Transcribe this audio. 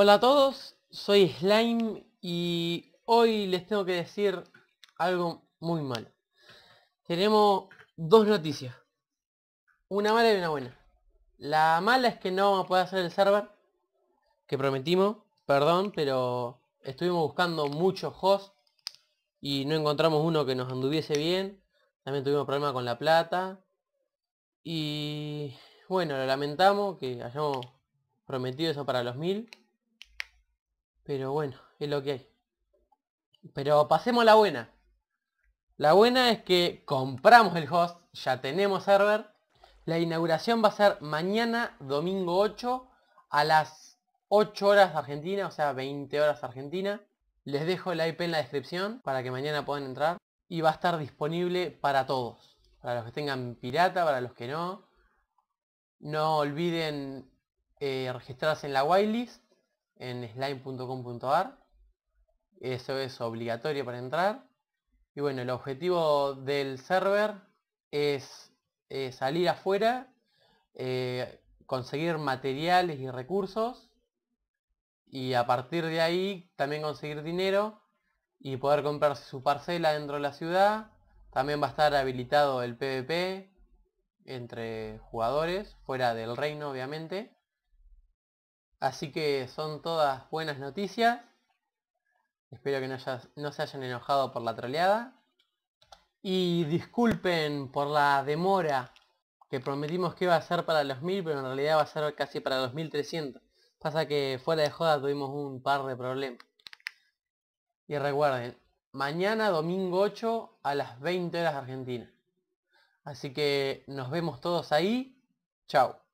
Hola a todos, soy Slime y hoy les tengo que decir algo muy malo. Tenemos dos noticias, una mala y una buena. La mala es que no vamos a poder hacer el server, que prometimos, perdón, pero estuvimos buscando muchos hosts y no encontramos uno que nos anduviese bien. También tuvimos problemas con la plata. Y bueno, lo lamentamos que hayamos prometido eso para los mil pero bueno, es lo que hay. Pero pasemos a la buena. La buena es que compramos el host, ya tenemos server. La inauguración va a ser mañana, domingo 8, a las 8 horas Argentina, o sea, 20 horas Argentina. Les dejo el IP en la descripción para que mañana puedan entrar. Y va a estar disponible para todos. Para los que tengan pirata, para los que no. No olviden eh, registrarse en la whitelist en slime.com.ar. Eso es obligatorio para entrar. Y bueno, el objetivo del server es, eh, salir afuera, eh, conseguir materiales y recursos y a partir de ahí también conseguir dinero y poder comprar su parcela dentro de la ciudad. También va a estar habilitado el PvP entre jugadores, fuera del reino obviamente. Así que son todas buenas noticias. Espero que no, se hayan enojado por la troleada. Y disculpen por la demora que prometimos que iba a ser para los 1000, pero en realidad va a ser casi para los 1300. Pasa que fuera de joda tuvimos un par de problemas. Y recuerden, mañana domingo 8 a las 20 horas Argentina. Así que nos vemos todos ahí. Chao.